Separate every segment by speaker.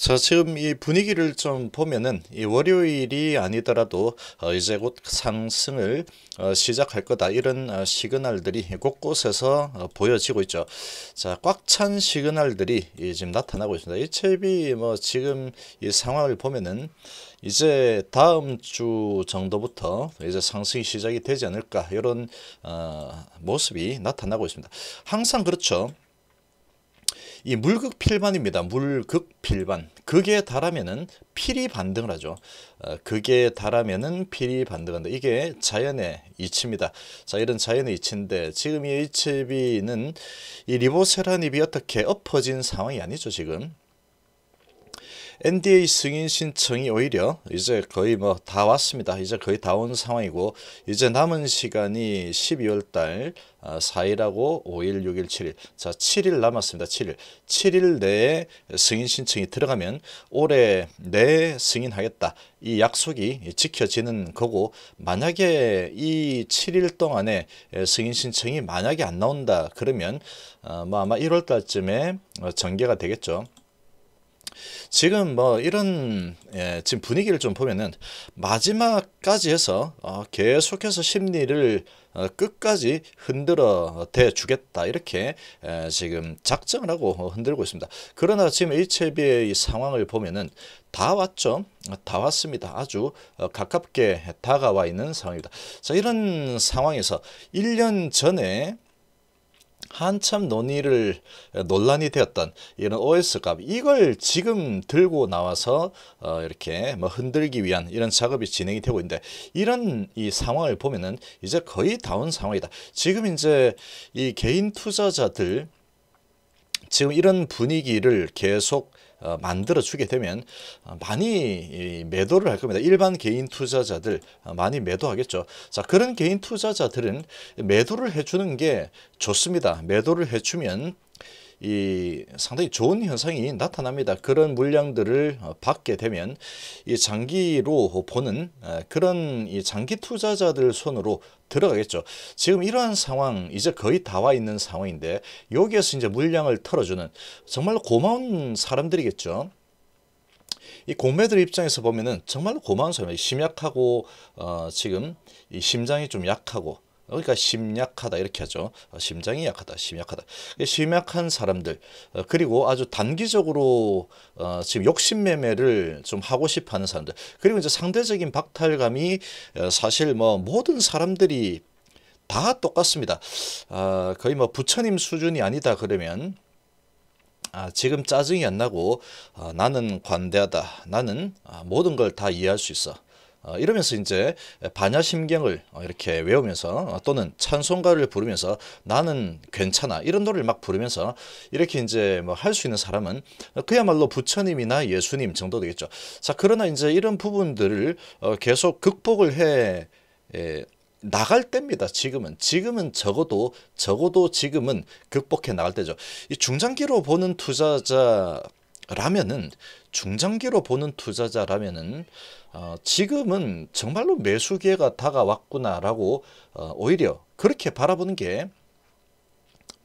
Speaker 1: 자, 지금 이 분위기를 좀 보면은 이 월요일이 아니더라도 어, 이제 곧 상승을 어, 시작할 거다 이런 어, 시그널들이 곳곳에서 어, 보여지고 있죠. 자, 꽉 찬 시그널들이 예, 지금 나타나고 있습니다. 이체비뭐 지금 이 상황을 보면은 이제 다음 주 정도부터 이제 상승이 시작이 되지 않을까 이런 어, 모습이 나타나고 있습니다. 항상 그렇죠. 이 물극필반입니다. 물극필반. 극에 달하면은 필이 반등을 하죠. 어, 극에 달하면은 필이 반등한다. 이게 자연의 이치입니다. 자, 이런 자연의 이치인데 지금 이 HB는 이 리보세라닙이 어떻게 엎어진 상황이 아니죠, 지금. NDA 승인 신청이 오히려 이제 거의 뭐 다 왔습니다. 이제 거의 다 온 상황이고 이제 남은 시간이 12월 달 4일하고 아, 5일, 6일, 7일 자 7일 남았습니다. 7일 7일 내에 승인 신청이 들어가면 올해 내에 승인하겠다. 이 약속이 지켜지는 거고 만약에 이 7일 동안에 승인 신청이 만약에 안 나온다 그러면 아, 뭐 아마 1월 달쯤에 전개가 되겠죠. 지금 뭐 이런 예, 지금 분위기를 좀 보면은 마지막까지 해서 어, 계속해서 심리를 어, 끝까지 흔들어 대 주겠다 이렇게 에, 예, 지금 작정을 하고 흔들고 있습니다. 그러나 지금 HLB의 상황을 보면은 다 왔죠. 어, 다 왔습니다. 아주 어, 가깝게 다가와 있는 상황입니다. 자, 이런 상황에서 1년 전에 한참 논의를 논란이 되었던 이런 OS 값 이걸 지금 들고 나와서 어, 이렇게 뭐 흔들기 위한 이런 작업이 진행이 되고 있는데 이런 이 상황을 보면은 이제 거의 다운 상황이다. 지금 이제 이 개인 투자자들 지금 이런 분위기를 계속 어, 만들어 주게 되면 어, 많이 매도를 할 겁니다. 일반 개인 투자자들 어, 많이 매도하겠죠. 자 그런 개인 투자자들은 매도를 해주는 게 좋습니다. 매도를 해주면 이 상당히 좋은 현상이 나타납니다. 그런 물량들을 어, 받게 되면 이 장기로 보는 어, 그런 이 장기 투자자들 손으로 들어가겠죠. 지금 이러한 상황 이제 거의 다 와 있는 상황인데 여기에서 이제 물량을 털어주는 정말 고마운 사람들이겠죠. 이 공매들 입장에서 보면은 정말 고마운 사람이 심약하고 어, 지금 이 심장이 좀 약하고 그러니까 심약하다 이렇게 하죠. 어, 심장이 약하다, 심약하다. 심약한 사람들 어, 그리고 아주 단기적으로 어, 지금 욕심매매를 좀 하고 싶어하는 사람들 그리고 이제 상대적인 박탈감이 사실 뭐 모든 사람들이 다 똑같습니다. 아, 거의 뭐 부처님 수준이 아니다 그러면 아, 지금 짜증이 안 나고 나는 관대하다. 나는 아, 모든 걸 다 이해할 수 있어. 어, 이러면서 이제 반야심경을 어, 이렇게 외우면서 어, 또는 찬송가를 부르면서 나는 괜찮아 이런 노래를 막 부르면서 이렇게 이제 뭐 할 수 있는 사람은 그야말로 부처님이나 예수님 정도 되겠죠. 자 그러나 이제 이런 부분들을 계속 극복을 해 예, 나갈 때입니다. 지금은 지금은 적어도 적어도 지금은 극복해 나갈 때죠. 이 중장기로 보는 투자자 라면은 중장기로 보는 투자자라면은 어, 지금은 정말로 매수 기회가 다가왔구나라고 어, 오히려 그렇게 바라보는 게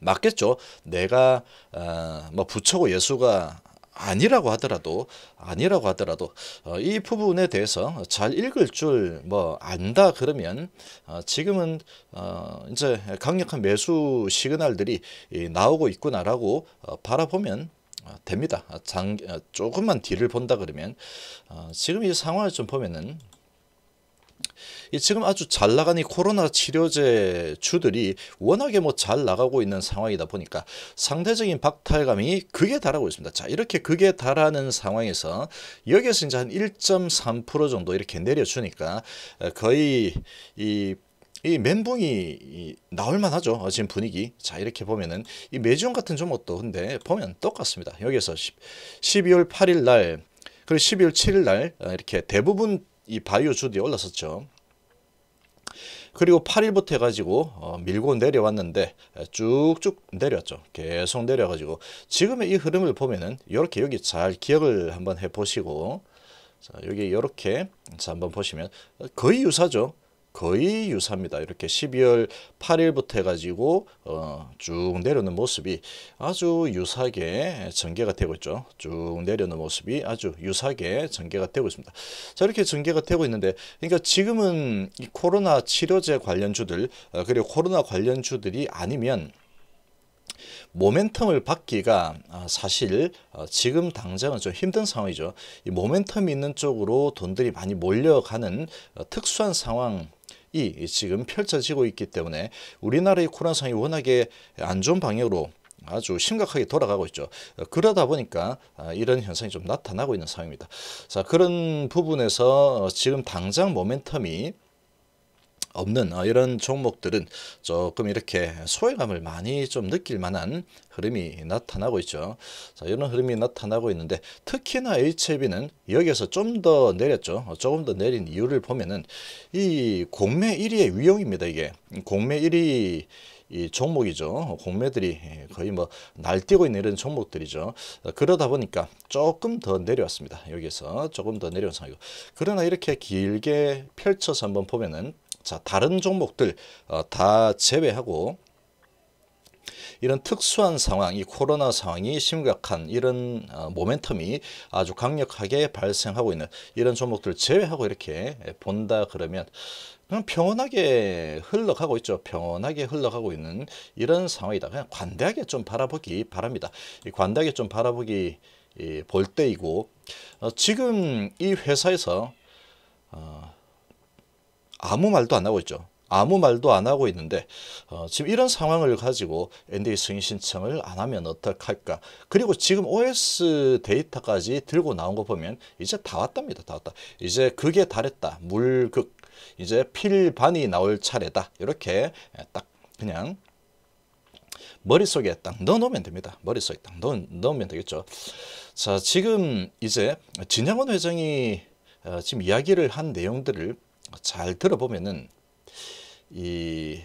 Speaker 1: 맞겠죠. 내가 어, 뭐 부처고 예수가 아니라고 하더라도 아니라고 하더라도 어, 이 부분에 대해서 잘 읽을 줄 뭐 안다 그러면 어, 지금은 어, 이제 강력한 매수 시그널들이 이, 나오고 있구나라고 어, 바라보면 어, 됩니다. 어, 장, 어, 조금만 뒤를 본다 그러면 지금 이 상황을 좀 보면은 지금 아주 잘 나가는 코로나 치료제 주들이 워낙에 뭐 잘 나가고 있는 상황이다 보니까 상대적인 박탈감이 극에 달하고 있습니다. 자, 이렇게 극에 달하는 상황에서 여기서 이제 한 1.3% 정도 이렇게 내려주니까 거의 이이 멘붕이 나올만 하죠. 아, 지금 분위기. 자 이렇게 보면은 이 매지온 같은 종목도 근데 보면 똑같습니다. 여기서 10, 12월 8일 날 그리고 12월 7일 날 아, 이렇게 대부분 이 바이오 주들이 올랐었죠. 그리고 8일부터 해가지고 어, 밀고 내려왔는데 아, 쭉쭉 내려죠 계속 내려가지고 지금의 이 흐름을 보면은 이렇게 여기 잘 기억을 한번 해보시고 자, 여기 이렇게 한번 보시면 거의 유사죠. 거의 유사합니다. 이렇게 12월 8일부터 해가지고 어, 쭉 내려오는 모습이 아주 유사하게 전개가 되고 있죠. 쭉 내려오는 모습이 아주 유사하게 전개가 되고 있습니다. 자 이렇게 전개가 되고 있는데 그러니까 지금은 이 코로나 치료제 관련주들 어, 그리고 코로나 관련주들이 아니면 모멘텀을 받기가 아, 사실 어, 지금 당장은 좀 힘든 상황이죠. 이 모멘텀이 있는 쪽으로 돈들이 많이 몰려가는 어, 특수한 상황 이 지금 펼쳐지고 있기 때문에 우리나라의 코로나 상황이 워낙에 안 좋은 방향으로 아주 심각하게 돌아가고 있죠. 그러다 보니까 아, 이런 현상이 좀 나타나고 있는 상황입니다. 자 그런 부분에서 지금 당장 모멘텀이 없는 어, 이런 종목들은 조금 이렇게 소외감을 많이 좀 느낄 만한 흐름이 나타나고 있죠. 자, 이런 흐름이 나타나고 있는데 특히나 HLB는 e 여기에서 좀 더 내렸죠. 어, 조금 더 내린 이유를 보면은 이 공매 1위의 위용입니다. 이게 공매 1위 이 종목이죠. 공매들이 거의 뭐 날뛰고 있는 이런 종목들이죠. 그러다 보니까 조금 더 내려왔습니다. 여기서 조금 더 내려온 상황이고. 그러나 이렇게 길게 펼쳐서 한번 보면은 자 다른 종목들 어, 다 제외하고 이런 특수한 상황, 이 코로나 상황이 심각한 이런 어, 모멘텀이 아주 강력하게 발생하고 있는 이런 종목들 제외하고 이렇게 본다 그러면 그냥 평온하게 흘러가고 있죠. 평온하게 흘러가고 있는 이런 상황이다. 그냥 관대하게 좀 바라보기 바랍니다. 이 관대하게 좀 바라보기 볼 때이고 어, 지금 이 회사에서 아무 말도 안 하고 있죠. 아무 말도 안 하고 있는데 어, 지금 이런 상황을 가지고 NDA 승인 신청을 안 하면 어떡할까 그리고 지금 OS 데이터까지 들고 나온 거 보면 이제 다 왔답니다 다 왔다 이제 그게 달했다 물극 이제 필반이 나올 차례다 이렇게 딱 그냥 머릿속에 딱 넣어놓으면 됩니다 머릿속에 딱 넣, 넣으면 되겠죠 자 지금 이제 진양원 회장이 어, 지금 이야기를 한 내용들을 잘 들어보면은 이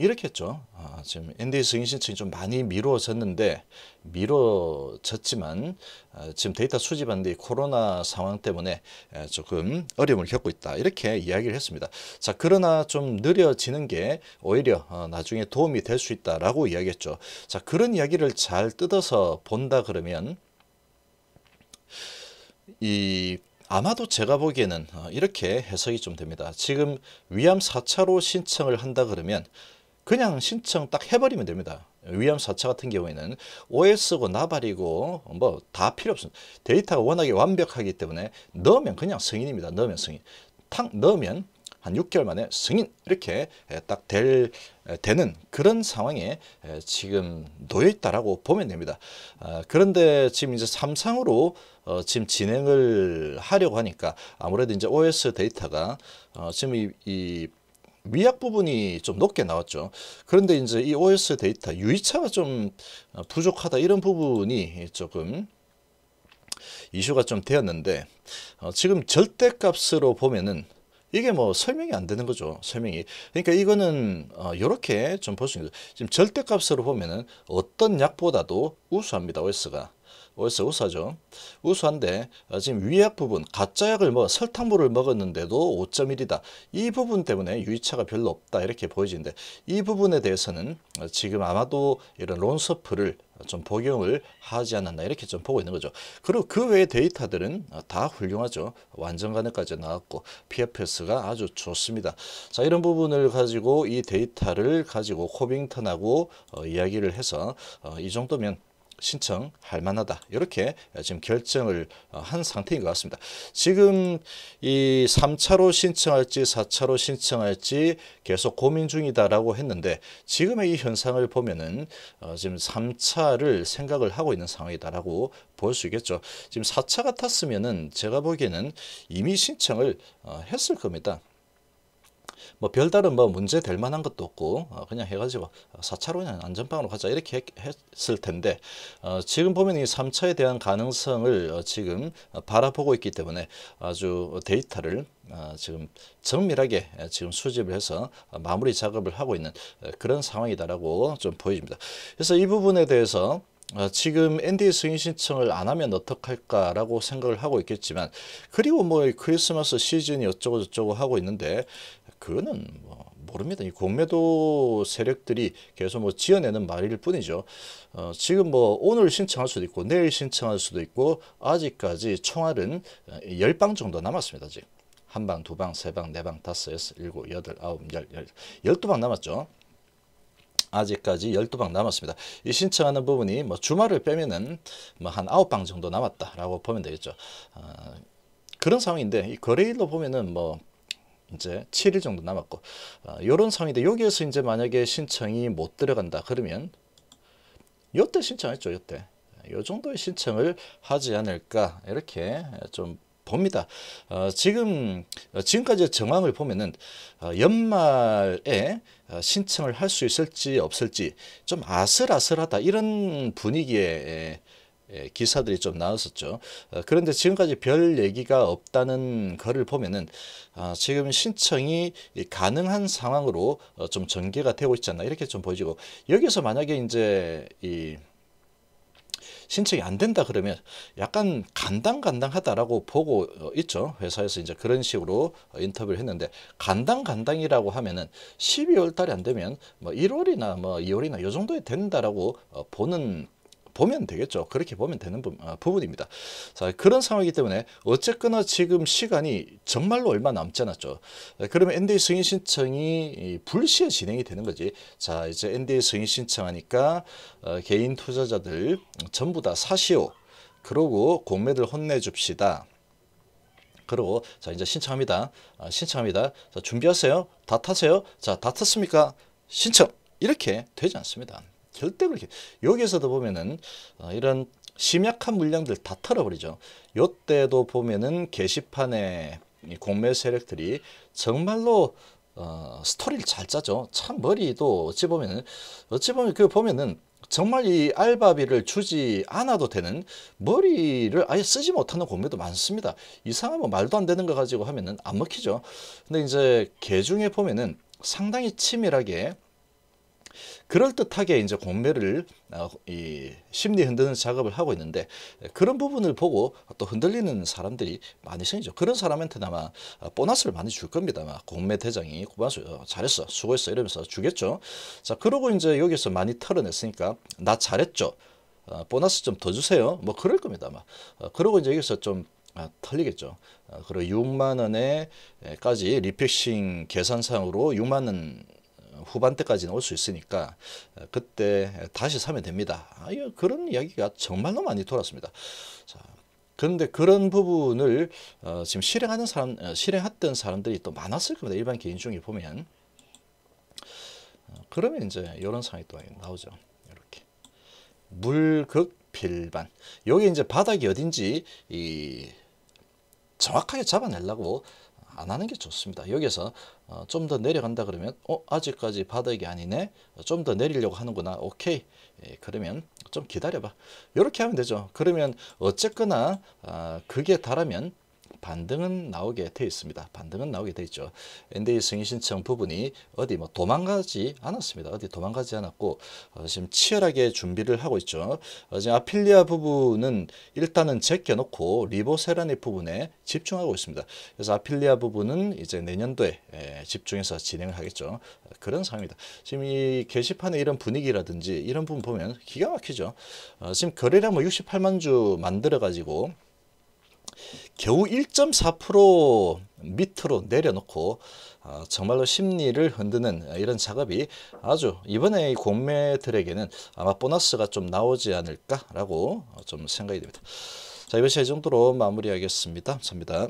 Speaker 1: 이렇게 했죠. 아, 지금 NDA 승인 신청이 좀 많이 미뤄졌는데 미뤄졌지만 아, 지금 데이터 수집하는데 코로나 상황 때문 에, 조금 어려움을 겪고 있다 이렇게 이야기를 했습니다. 자 그러나 좀 느려지는 게 오히려 어, 나중에 도움이 될 수 있다라고 이야기했죠. 자 그런 이야기를 잘 뜯어서 본다 그러면 이 아마도 제가 보기에는 어, 이렇게 해석이 좀 됩니다. 지금 위암 4차로 신청을 한다 그러면 그냥 신청 딱 해버리면 됩니다. 위암 4차 같은 경우에는 OS고 나발이고 뭐 다 필요 없습니다. 데이터가 워낙에 완벽하기 때문에 넣으면 그냥 성인입니다. 넣으면 성인. 탁 넣으면 한 6개월 만에 승인 이렇게 딱 될 되는 그런 상황에 지금 놓여 있다라고 보면 됩니다. 아, 그런데 지금 이제 삼상으로 어, 지금 진행을 하려고 하니까 아무래도 이제 OS 데이터가 어, 지금 이, 이 미약 부분이 좀 높게 나왔죠. 그런데 이제 이 OS 데이터 유의차가 좀 어, 부족하다 이런 부분이 조금 이슈가 좀 되었는데 어, 지금 절대값으로 보면은 이게 뭐 설명이 안 되는 거죠. 설명이. 그러니까 이거는 어, 이렇게 좀 볼 수 있는 지금 절대값으로 보면은 어떤 약보다도 우수합니다. OS가. 월세 우수하죠. 우수한데 어, 지금 위약 부분 가짜약을 뭐 설탕물을 먹었는데도 5.1이다. 이 부분 때문에 유의차가 별로 없다 이렇게 보여지는데 이 부분에 대해서는 어, 지금 아마도 이런 론서프를 좀 복용을 하지 않았나 이렇게 좀 보고 있는 거죠. 그리고 그 외의 데이터들은 어, 다 훌륭하죠. 완전 간에까지 나왔고 PFS가 아주 좋습니다. 자 이런 부분을 가지고 이 데이터를 가지고 코빙턴하고 어, 이야기를 해서 어, 이 정도면 신청할 만하다. 이렇게 지금 결정을 어, 한 상태인 것 같습니다. 지금 이 3차로 신청할지 4차로 신청할지 계속 고민 중이다라고 했는데 지금의 이 현상을 보면은 어 지금 3차를 생각을 하고 있는 상황이다라고 볼 수 있겠죠. 지금 4차 같았으면은 제가 보기에는 이미 신청을 어 했을 겁니다. 뭐 별다른 뭐 문제 될 만한 것도 없고 어, 그냥 해가지고 4차로 그 안전빵으로 가자 이렇게 했을 텐데 어, 지금 보면 이 3차에 대한 가능성을 어, 지금 바라보고 있기 때문에 아주 데이터를 지금 정밀하게 지금 수집을 해서 마무리 작업을 하고 있는 그런 상황이다라고 좀 보여집니다. 그래서 이 부분에 대해서 지금 NDA 승인 신청을 안 하면 어떡할까라고 생각을 하고 있겠지만 그리고 뭐 크리스마스 시즌이 어쩌고저쩌고 하고 있는데 그거는 뭐 모릅니다. 이 공매도 세력들이 계속 뭐 지어내는 말일 뿐이죠. 어, 지금 뭐 오늘 신청할 수도 있고 내일 신청할 수도 있고 아직까지 총알은 0방 정도 남았습니다. 지금 한 방, 두 방, 세 방, 네 방, 다섯, 여섯, 일곱, 여덟, 아홉, 열, 열, 열 두 방 남았죠. 아직까지 열 두 방 남았습니다. 이 신청하는 부분이 뭐 주말을 빼면은 뭐 한 아홉 방 정도 남았다라고 보면 되겠죠. 어, 그런 상황인데 이 거래일로 보면은 뭐 이제 7일 정도 남았고 이런 어, 상황인데 여기에서 이제 만약에 신청이 못 들어간다 그러면 요때 신청했죠 요때 요 정도의 신청을 하지 않을까 이렇게 좀 봅니다. 어, 지금 어, 지금까지 정황을 보면은 어, 연말에 어, 신청을 할 수 있을지 없을지 좀 아슬아슬하다 이런 분위기에 예, 기사들이 좀 나왔었죠. 어, 그런데 지금까지 별 얘기가 없다는 거를 보면은 아, 지금 신청이 가능한 상황으로 어, 좀 전개가 되고 있지 않나 이렇게 좀 보이고 여기서 만약에 이제 이 신청이 안 된다 그러면 약간 간당간당하다라고 보고 어, 있죠. 회사에서 이제 그런 식으로 인터뷰를 했는데 간당간당이라고 하면은 12월 달이 안 되면 뭐 1월이나 뭐 2월이나 요 정도에 된다라고 보는 보면 되겠죠. 그렇게 보면 되는 부, 아, 어, 분입니다 자, 그런 상황이기 때문에 어쨌거나 지금 시간이 정말로 얼마 남지 않았죠. 그러면 NDA 승인 신청이 불시에 진행이 되는 거지. 자, 이제 NDA 승인 신청하니까 어, 개인 투자자들 전부 다 사시오. 그러고 공매들 혼내줍시다. 그리고 자 이제 신청합니다. 아, 신청합니다. 자 준비하세요. 다 타세요. 자다 탔습니까? 신청 이렇게 되지 않습니다. 절대 그렇게 여기서도 보면은 어, 이런 심약한 물량들 다 털어버리죠. 요때도 보면은 게시판에 이 공매 세력들이 정말로 어, 스토리를 잘 짜죠. 참 머리도 어찌 보면은 어찌 보면 그 보면은 정말 이 알바비를 주지 않아도 되는 머리를 아예 쓰지 못하는 공매도 많습니다. 이상하면 말도 안 되는 거 가지고 하면은 안 먹히죠. 근데 이제 개 중에 보면은 상당히 치밀하게 그럴듯하게 이제 공매를 어, 이 심리 흔드는 작업을 하고 있는데 그런 부분을 보고 또 흔들리는 사람들이 많이 생기죠. 그런 사람한테는 아마 보너스를 많이 줄 겁니다. 아마 공매 대장이 고반수 어, 잘했어 수고했어 이러면서 주겠죠. 자 그러고 이제 여기서 많이 털어냈으니까 나 잘했죠. 어, 보너스 좀 더 주세요. 뭐 그럴 겁니다. 아마. 어, 그러고 이제 여기서 좀 아, 털리겠죠. 어, 그리고 6만 원에까지 리픽싱 계산상으로 6만 원 후반대까지는 올 수 있으니까 어, 그때 다시 사면 됩니다. 아, 그런 이야기가 정말로 많이 돌았습니다. 자, 그런데 그런 부분을 어, 지금 실행하는 사람, 어, 실행했던 사람들이 또 많았을 겁니다. 일반 개인 중에 보면. 그러면 이제 이런 상황이 또 나오죠. 이렇게. 물극 필반. 여기 이제 바닥이 어딘지 이 정확하게 잡아내려고 안 하는 게 좋습니다. 여기서 어, 좀 더 내려간다 그러면 어 아직까지 바닥이 아니네. 좀 더 내리려고 하는구나. 오케이. 예, 그러면 좀 기다려봐. 이렇게 하면 되죠. 그러면 어쨌거나 아, 그게 다라면 반등은 나오게 돼 있습니다. 반등은 나오게 돼 있죠. NDA 승인 신청 부분이 어디 뭐 도망가지 않았습니다. 어디 도망가지 않았고 어, 지금 치열하게 준비를 하고 있죠. 어, 지금 아필리아 부분은 일단은 제껴놓고 리보세라닉 부분에 집중하고 있습니다. 그래서 아필리아 부분은 이제 내년도에 에, 집중해서 진행을 하겠죠. 그런 상황입니다. 지금 이 게시판에 이런 분위기라든지 이런 부분 보면 기가 막히죠. 어, 지금 거래량 뭐 68만 주 만들어가지고 겨우 1.4% 밑으로 내려놓고 아, 정말로 심리를 흔드는 이런 작업이 아주 이번에 공매들에게는 아마 보너스가 좀 나오지 않을까라고 좀 생각이 됩니다. 자 이번 시간 이 정도로 마무리하겠습니다. 감사합니다.